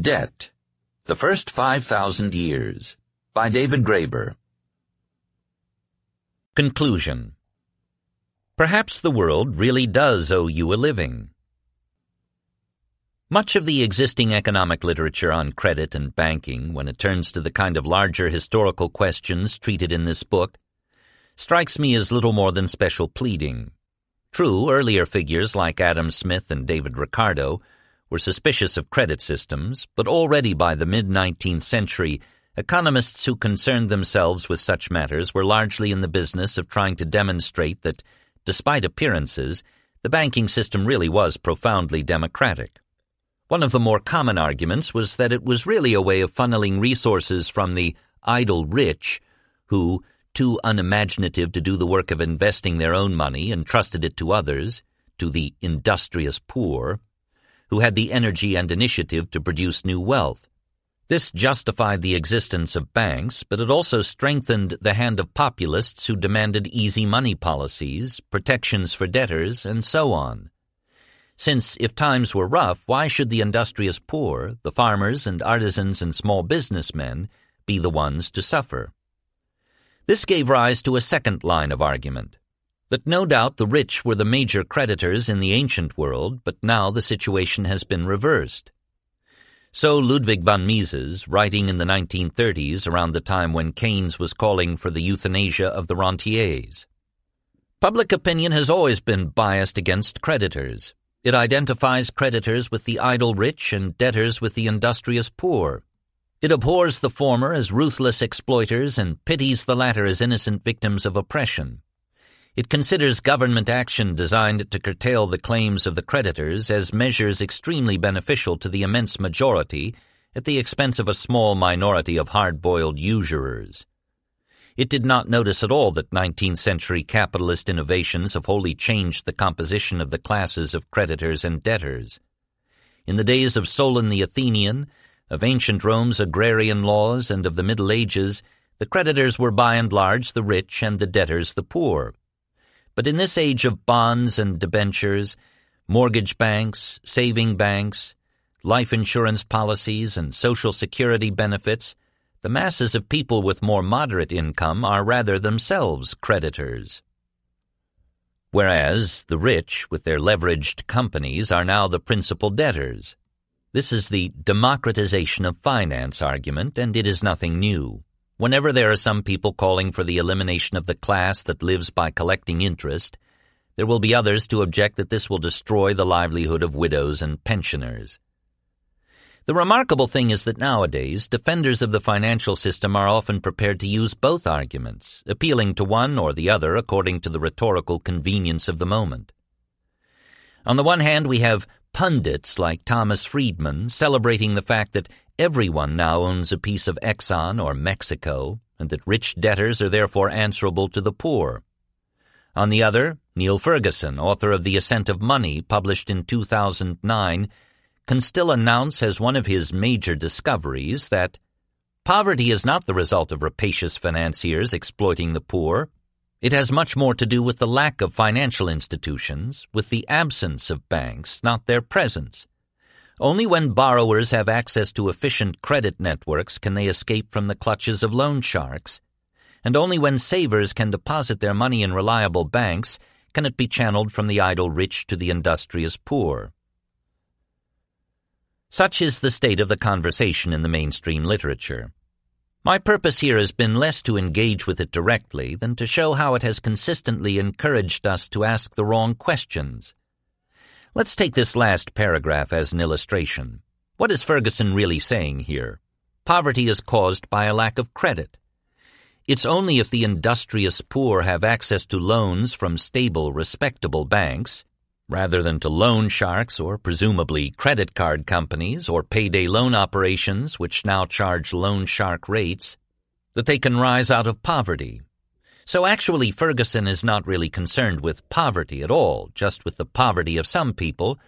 Debt The First 5,000 Years by David Graeber. Conclusion Perhaps the world really does owe you a living. Much of the existing economic literature on credit and banking, when it turns to the kind of larger historical questions treated in this book, strikes me as little more than special pleading. True, earlier figures like Adam Smith and David Ricardo were suspicious of credit systems, but already by the mid 19th century, economists who concerned themselves with such matters were largely in the business of trying to demonstrate that, despite appearances, the banking system really was profoundly democratic. One of the more common arguments was that it was really a way of funneling resources from the idle rich, who, too unimaginative to do the work of investing their own money, entrusted it to others, to the industrious poor, who had the energy and initiative to produce new wealth. This justified the existence of banks, but it also strengthened the hand of populists who demanded easy money policies, protections for debtors, and so on. Since if times were rough, why should the industrious poor, the farmers and artisans and small businessmen, be the ones to suffer? This gave rise to a second line of argument that no doubt the rich were the major creditors in the ancient world, but now the situation has been reversed. So Ludwig von Mises, writing in the 1930s around the time when Keynes was calling for the euthanasia of the rentiers. Public opinion has always been biased against creditors. It identifies creditors with the idle rich and debtors with the industrious poor. It abhors the former as ruthless exploiters and pities the latter as innocent victims of oppression. It considers government action designed to curtail the claims of the creditors as measures extremely beneficial to the immense majority at the expense of a small minority of hard-boiled usurers. It did not notice at all that 19th century capitalist innovations have wholly changed the composition of the classes of creditors and debtors. In the days of Solon the Athenian, of ancient Rome's agrarian laws, and of the Middle Ages, the creditors were by and large the rich and the debtors the poor. But in this age of bonds and debentures, mortgage banks, saving banks, life insurance policies, and social security benefits, the masses of people with more moderate income are rather themselves creditors. Whereas the rich, with their leveraged companies, are now the principal debtors. This is the democratization of finance argument, and it is nothing new. Whenever there are some people calling for the elimination of the class that lives by collecting interest, there will be others to object that this will destroy the livelihood of widows and pensioners. The remarkable thing is that nowadays, defenders of the financial system are often prepared to use both arguments, appealing to one or the other according to the rhetorical convenience of the moment. On the one hand, we have Pundits like Thomas Friedman celebrating the fact that everyone now owns a piece of Exxon or Mexico and that rich debtors are therefore answerable to the poor. On the other, Neil Ferguson, author of The Ascent of Money, published in 2009, can still announce as one of his major discoveries that poverty is not the result of rapacious financiers exploiting the poor, it has much more to do with the lack of financial institutions, with the absence of banks, not their presence. Only when borrowers have access to efficient credit networks can they escape from the clutches of loan sharks. And only when savers can deposit their money in reliable banks can it be channeled from the idle rich to the industrious poor. Such is the state of the conversation in the mainstream literature. My purpose here has been less to engage with it directly than to show how it has consistently encouraged us to ask the wrong questions. Let's take this last paragraph as an illustration. What is Ferguson really saying here? Poverty is caused by a lack of credit. It's only if the industrious poor have access to loans from stable, respectable banks rather than to loan sharks or presumably credit card companies or payday loan operations which now charge loan shark rates, that they can rise out of poverty. So actually, Ferguson is not really concerned with poverty at all, just with the poverty of some people,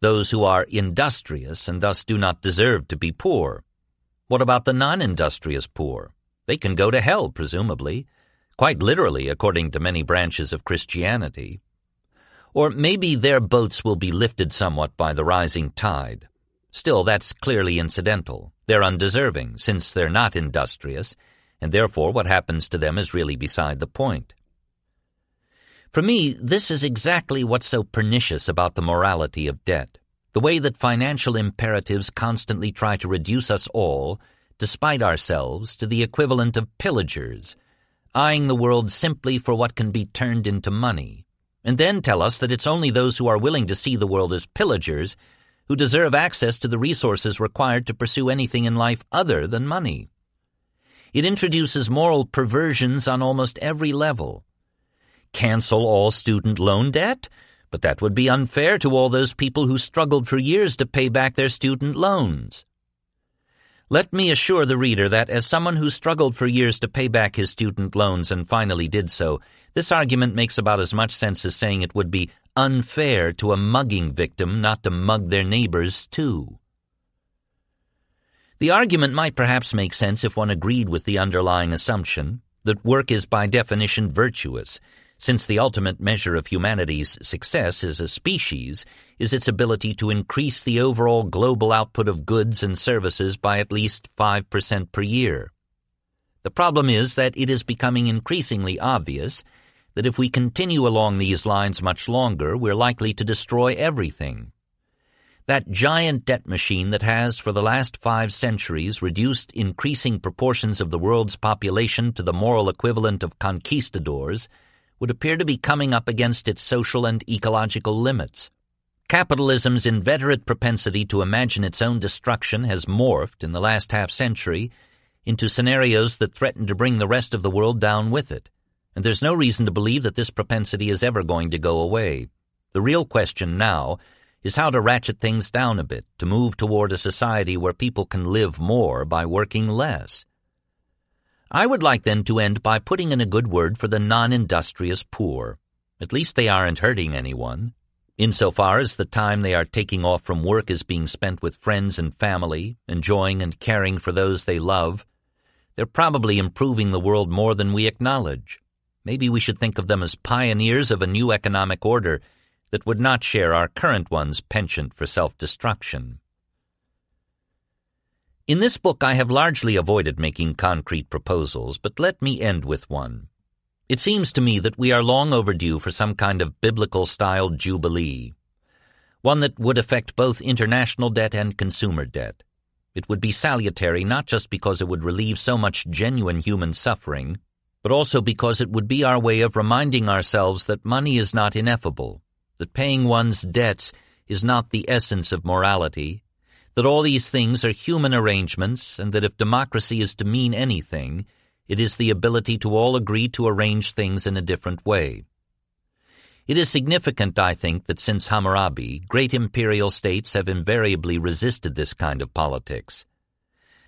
those who are industrious and thus do not deserve to be poor. What about the non-industrious poor? They can go to hell, presumably, quite literally, according to many branches of Christianity or maybe their boats will be lifted somewhat by the rising tide. Still, that's clearly incidental. They're undeserving, since they're not industrious, and therefore what happens to them is really beside the point. For me, this is exactly what's so pernicious about the morality of debt, the way that financial imperatives constantly try to reduce us all, despite ourselves, to the equivalent of pillagers, eyeing the world simply for what can be turned into money and then tell us that it's only those who are willing to see the world as pillagers who deserve access to the resources required to pursue anything in life other than money. It introduces moral perversions on almost every level. Cancel all student loan debt? But that would be unfair to all those people who struggled for years to pay back their student loans. Let me assure the reader that, as someone who struggled for years to pay back his student loans and finally did so, this argument makes about as much sense as saying it would be unfair to a mugging victim not to mug their neighbors, too. The argument might perhaps make sense if one agreed with the underlying assumption that work is by definition virtuous, since the ultimate measure of humanity's success as a species is its ability to increase the overall global output of goods and services by at least 5% per year. The problem is that it is becoming increasingly obvious that if we continue along these lines much longer, we're likely to destroy everything. That giant debt machine that has, for the last five centuries, reduced increasing proportions of the world's population to the moral equivalent of conquistadors would appear to be coming up against its social and ecological limits. Capitalism's inveterate propensity to imagine its own destruction has morphed in the last half century into scenarios that threaten to bring the rest of the world down with it, and there's no reason to believe that this propensity is ever going to go away. The real question now is how to ratchet things down a bit to move toward a society where people can live more by working less. I would like then to end by putting in a good word for the non-industrious poor. At least they aren't hurting anyone. Insofar as the time they are taking off from work is being spent with friends and family, enjoying and caring for those they love, they're probably improving the world more than we acknowledge. Maybe we should think of them as pioneers of a new economic order that would not share our current one's penchant for self-destruction. In this book, I have largely avoided making concrete proposals, but let me end with one. It seems to me that we are long overdue for some kind of biblical style jubilee, one that would affect both international debt and consumer debt. It would be salutary not just because it would relieve so much genuine human suffering, but also because it would be our way of reminding ourselves that money is not ineffable, that paying one's debts is not the essence of morality, that all these things are human arrangements and that if democracy is to mean anything, it is the ability to all agree to arrange things in a different way. It is significant, I think, that since Hammurabi, great imperial states have invariably resisted this kind of politics.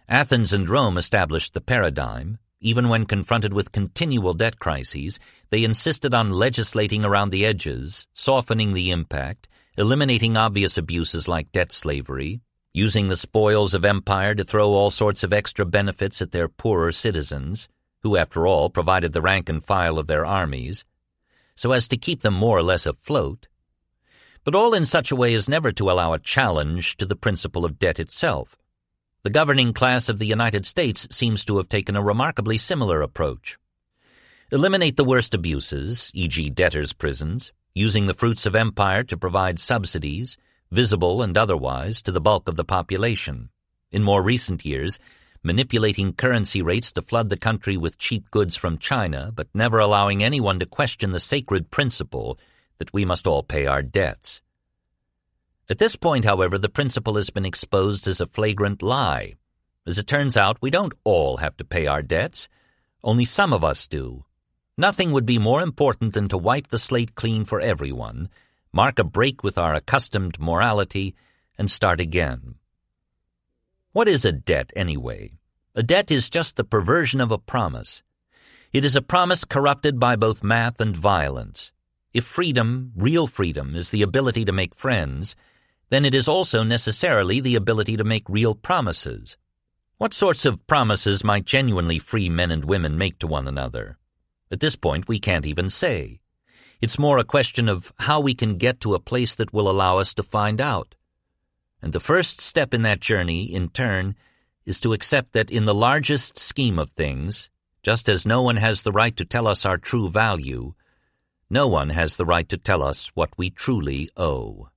Athens and Rome established the paradigm. Even when confronted with continual debt crises, they insisted on legislating around the edges, softening the impact, eliminating obvious abuses like debt slavery, using the spoils of empire to throw all sorts of extra benefits at their poorer citizens, who, after all, provided the rank and file of their armies, so as to keep them more or less afloat, but all in such a way as never to allow a challenge to the principle of debt itself. The governing class of the United States seems to have taken a remarkably similar approach. Eliminate the worst abuses, e.g., debtors' prisons, using the fruits of empire to provide subsidies, visible and otherwise, to the bulk of the population. In more recent years, manipulating currency rates to flood the country with cheap goods from China, but never allowing anyone to question the sacred principle that we must all pay our debts. At this point, however, the principle has been exposed as a flagrant lie. As it turns out, we don't all have to pay our debts, only some of us do. Nothing would be more important than to wipe the slate clean for everyone, mark a break with our accustomed morality, and start again. What is a debt, anyway? A debt is just the perversion of a promise. It is a promise corrupted by both math and violence. If freedom, real freedom, is the ability to make friends, then it is also necessarily the ability to make real promises. What sorts of promises might genuinely free men and women make to one another? At this point, we can't even say. It's more a question of how we can get to a place that will allow us to find out. And the first step in that journey, in turn, is to accept that in the largest scheme of things, just as no one has the right to tell us our true value, no one has the right to tell us what we truly owe.